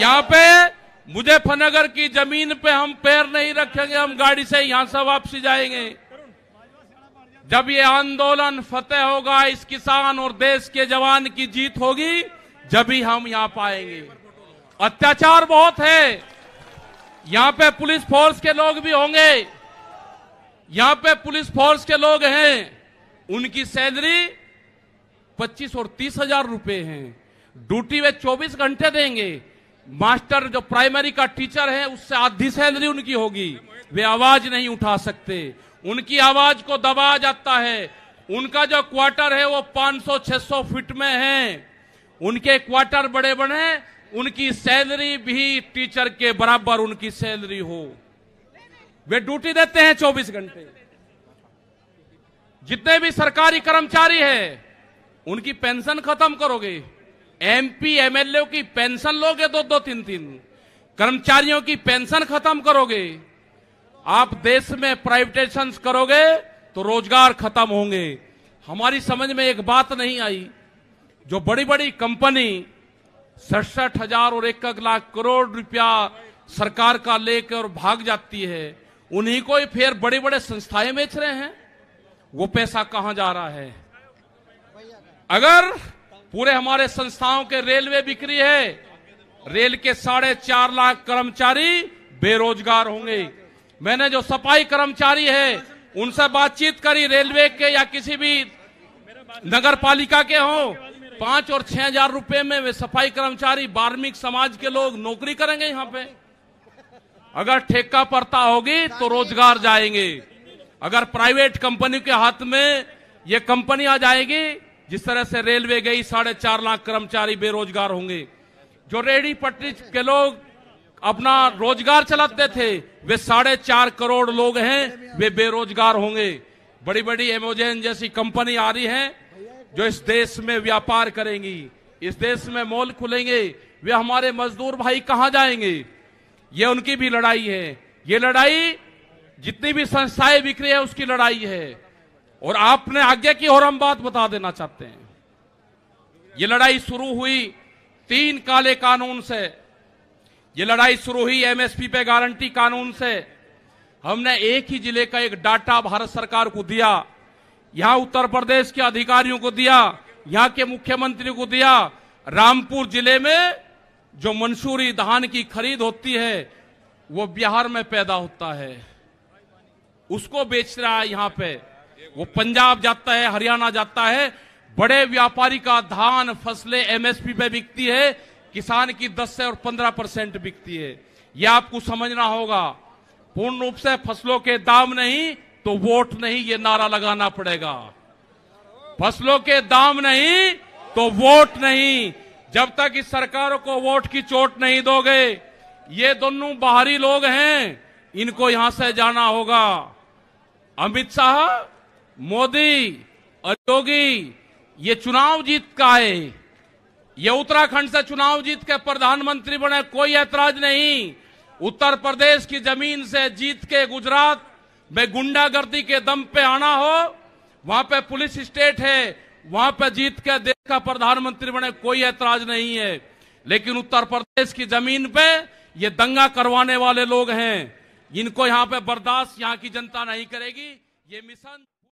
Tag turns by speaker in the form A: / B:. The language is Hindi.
A: यहाँ पे मुजफ्फरनगर की जमीन पे हम पैर नहीं रखेंगे हम गाड़ी से यहां से वापसी जाएंगे जब ये आंदोलन फतेह होगा इस किसान और देश के जवान की जीत होगी जब ही हम यहां पाएंगे अत्याचार बहुत है यहां पे पुलिस फोर्स के लोग भी होंगे यहां पे पुलिस फोर्स के लोग हैं उनकी सैलरी पच्चीस और तीस हजार रुपए है ड्यूटी वे चौबीस घंटे देंगे मास्टर जो प्राइमरी का टीचर है उससे आधी सैलरी उनकी होगी वे आवाज नहीं उठा सकते उनकी आवाज को दबाया जाता है उनका जो क्वार्टर है वो 500-600 फीट में है उनके क्वार्टर बड़े बड़े उनकी सैलरी भी टीचर के बराबर उनकी सैलरी हो वे ड्यूटी देते हैं 24 घंटे जितने भी सरकारी कर्मचारी हैं उनकी पेंशन खत्म करोगे एमपी एमएलए की पेंशन लोगे दो तो दो तीन तीन कर्मचारियों की पेंशन खत्म करोगे आप देश में प्राइवेटेशन करोगे तो रोजगार खत्म होंगे हमारी समझ में एक बात नहीं आई जो बड़ी बड़ी कंपनी सड़सठ हजार और एक लाख करोड़ रुपया सरकार का लेकर भाग जाती है उन्हीं को ही फिर बड़े बड़े संस्थाएं बेच रहे हैं वो पैसा कहां जा रहा है अगर पूरे हमारे संस्थाओं के रेलवे बिक्री है रेल के साढ़े चार लाख कर्मचारी बेरोजगार होंगे मैंने जो सफाई कर्मचारी है उनसे बातचीत करी रेलवे के या किसी भी नगर पालिका के हों पांच और छह हजार रूपये में वे सफाई कर्मचारी बार्मिक समाज के लोग नौकरी करेंगे यहाँ पे अगर ठेका पड़ता होगी तो रोजगार जाएंगे अगर प्राइवेट कंपनी के हाथ में ये कंपनियां जाएगी जिस तरह से रेलवे गई साढ़े चार लाख कर्मचारी बेरोजगार होंगे जो रेडी पटरी के लोग अपना रोजगार चलाते थे वे साढ़े चार करोड़ लोग हैं वे बेरोजगार होंगे बड़ी बड़ी एमोजेन जैसी कंपनी आ रही है जो इस देश में व्यापार करेंगी इस देश में मॉल खुलेंगे वे हमारे मजदूर भाई कहाँ जाएंगे ये उनकी भी लड़ाई है ये लड़ाई जितनी भी संस्थाएं बिक्री है उसकी लड़ाई है और आपने आगे की और हम बात बता देना चाहते हैं ये लड़ाई शुरू हुई तीन काले कानून से ये लड़ाई शुरू हुई एमएसपी पे गारंटी कानून से हमने एक ही जिले का एक डाटा भारत सरकार को दिया यहां उत्तर प्रदेश के अधिकारियों को दिया यहां के मुख्यमंत्री को दिया रामपुर जिले में जो मंसूरी धान की खरीद होती है वो बिहार में पैदा होता है उसको बेच रहा है यहां पर वो पंजाब जाता है हरियाणा जाता है बड़े व्यापारी का धान फसलें एमएसपी पे बिकती है किसान की 10 से और 15 परसेंट बिकती है यह आपको समझना होगा पूर्ण रूप से फसलों के दाम नहीं तो वोट नहीं ये नारा लगाना पड़ेगा फसलों के दाम नहीं तो वोट नहीं जब तक इस सरकारों को वोट की चोट नहीं दोगे ये दोनों बाहरी लोग हैं इनको यहां से जाना होगा अमित शाह मोदी और योगी ये चुनाव जीत का है ये उत्तराखंड से चुनाव जीत के प्रधानमंत्री बने कोई ऐतराज नहीं उत्तर प्रदेश की जमीन से जीत के गुजरात में गुंडागर्दी के दम पे आना हो वहां पे पुलिस स्टेट है वहां पे जीत के देश का प्रधानमंत्री बने कोई ऐतराज नहीं है लेकिन उत्तर प्रदेश की जमीन पे ये दंगा करवाने वाले लोग हैं इनको यहां पे बर्दाश्त यहां की जनता नहीं करेगी ये मिशन